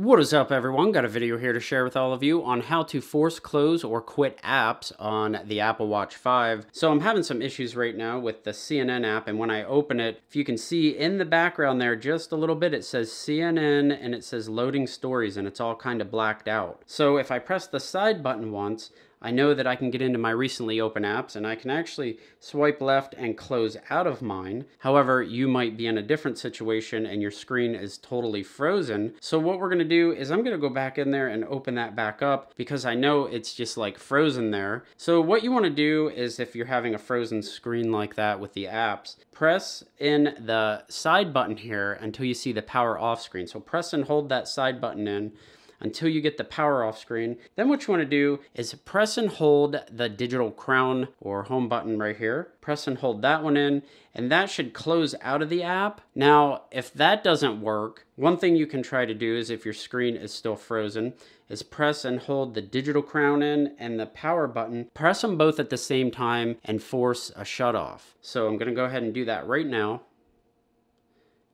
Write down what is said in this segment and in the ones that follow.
What is up everyone? Got a video here to share with all of you on how to force close or quit apps on the Apple Watch 5. So I'm having some issues right now with the CNN app and when I open it, if you can see in the background there just a little bit, it says CNN and it says loading stories and it's all kind of blacked out. So if I press the side button once, I know that I can get into my recently open apps and I can actually swipe left and close out of mine. However, you might be in a different situation and your screen is totally frozen. So what we're gonna do is I'm gonna go back in there and open that back up because I know it's just like frozen there. So what you wanna do is if you're having a frozen screen like that with the apps, press in the side button here until you see the power off screen. So press and hold that side button in until you get the power off screen. Then what you want to do is press and hold the digital crown or home button right here. Press and hold that one in and that should close out of the app. Now, if that doesn't work, one thing you can try to do is if your screen is still frozen, is press and hold the digital crown in and the power button. Press them both at the same time and force a shut off. So I'm gonna go ahead and do that right now.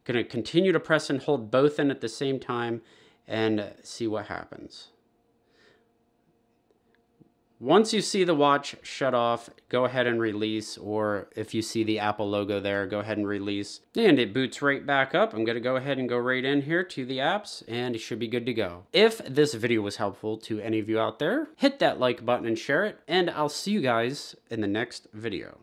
Gonna continue to press and hold both in at the same time and see what happens. Once you see the watch shut off, go ahead and release, or if you see the Apple logo there, go ahead and release. And it boots right back up. I'm gonna go ahead and go right in here to the apps and it should be good to go. If this video was helpful to any of you out there, hit that like button and share it, and I'll see you guys in the next video.